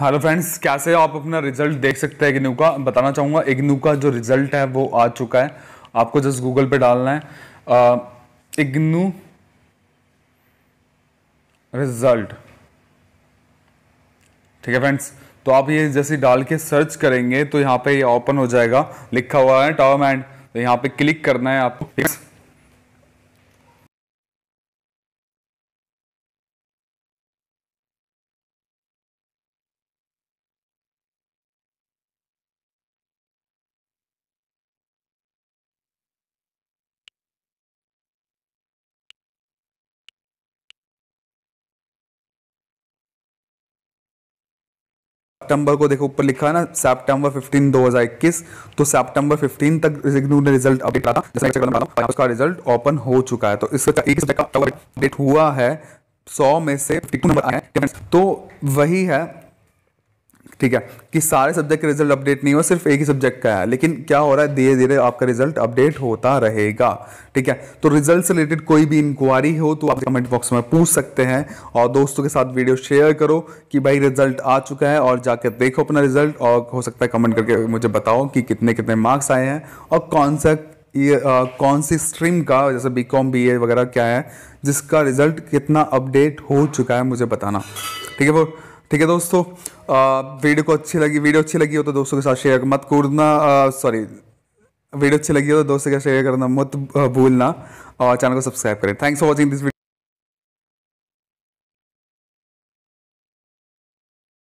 hello friends कैसे आप अपना रिजल्ट देख सकते हैं इग्नू का बताना चाहूँगा इग्नू का जो रिजल्ट है वो आ चुका है आपको जस्ट गूगल पे डालना है इग्नू रिजल्ट ठीक है फ्रेंड्स तो आप ये जैसे डाल के सर्च करेंगे तो यहाँ पे ये ओपन हो जाएगा लिखा हुआ है टर्म एंड तो यहाँ पे क्लिक करना है आपको सितंबर को देखो ऊपर लिखा है ना सितंबर 15 2021 तो सितंबर 15 तक रिजग्नू ने रिजल्ट अपडेट करा था उसका रिजल्ट ओपन हो चुका है तो इसका एक अपडेट हुआ है 100 में से नंबर आए हैं तो वही है ठीक है कि सारे सब्जेक्ट के रिजल्ट अपडेट नहीं हो सिर्फ एक ही सब्जेक्ट का है लेकिन क्या हो रहा है धीरे धीरे आपका रिजल्ट अपडेट होता रहेगा ठीक है तो रिजल्ट से रिलेटेड कोई भी इंक्वायरी हो तो आप कमेंट बॉक्स में पूछ सकते हैं और दोस्तों के साथ वीडियो शेयर करो कि भाई रिजल्ट आ चुका है और जाकर देखो अपना रिजल्ट और हो सकता है कमेंट करके मुझे बताओ कि कितने कितने मार्क्स आए हैं और कौन सा ये आ, कौन सी स्ट्रीम का जैसे बी कॉम बी ए वगैरह क्या है जिसका रिज़ल्ट कितना अपडेट हो चुका है मुझे बताना ठीक है वो ठीक है दोस्तों वीडियो को अच्छी लगी वीडियो अच्छी लगी हो तो दोस्तों के साथ शेयर मत करना सॉरी वीडियो अच्छी लगी हो तो दोस्तों के साथ शेयर करना मत भूलना और चैनल को सब्सक्राइब करें thanks for watching this video